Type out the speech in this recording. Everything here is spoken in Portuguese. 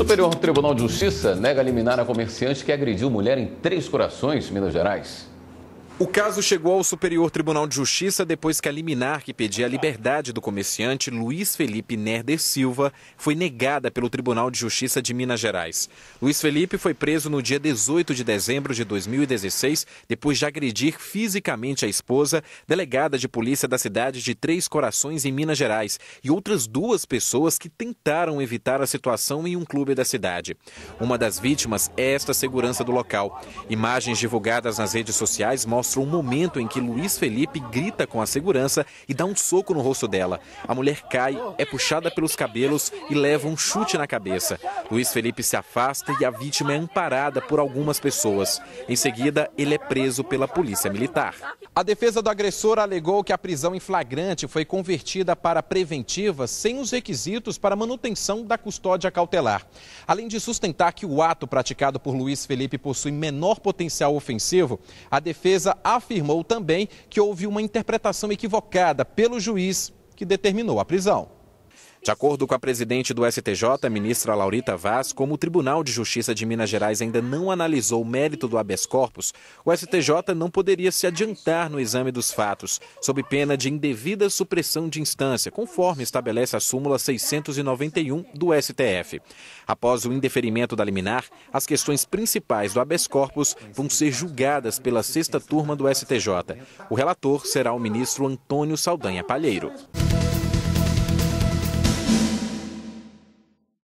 Superior Tribunal de Justiça nega liminar a comerciante que agrediu mulher em Três Corações, Minas Gerais. O caso chegou ao Superior Tribunal de Justiça depois que a liminar que pedia a liberdade do comerciante Luiz Felipe Nerder Silva foi negada pelo Tribunal de Justiça de Minas Gerais. Luiz Felipe foi preso no dia 18 de dezembro de 2016, depois de agredir fisicamente a esposa, delegada de polícia da cidade de Três Corações, em Minas Gerais, e outras duas pessoas que tentaram evitar a situação em um clube da cidade. Uma das vítimas é esta segurança do local. Imagens divulgadas nas redes sociais mostram mostra um momento em que Luiz Felipe grita com a segurança e dá um soco no rosto dela. A mulher cai, é puxada pelos cabelos e leva um chute na cabeça. Luiz Felipe se afasta e a vítima é amparada por algumas pessoas. Em seguida, ele é preso pela polícia militar. A defesa do agressor alegou que a prisão em flagrante foi convertida para preventiva sem os requisitos para manutenção da custódia cautelar. Além de sustentar que o ato praticado por Luiz Felipe possui menor potencial ofensivo, a defesa afirmou também que houve uma interpretação equivocada pelo juiz que determinou a prisão. De acordo com a presidente do STJ, ministra Laurita Vaz, como o Tribunal de Justiça de Minas Gerais ainda não analisou o mérito do habeas corpus, o STJ não poderia se adiantar no exame dos fatos, sob pena de indevida supressão de instância, conforme estabelece a súmula 691 do STF. Após o indeferimento da liminar, as questões principais do habeas corpus vão ser julgadas pela sexta turma do STJ. O relator será o ministro Antônio Saldanha Palheiro.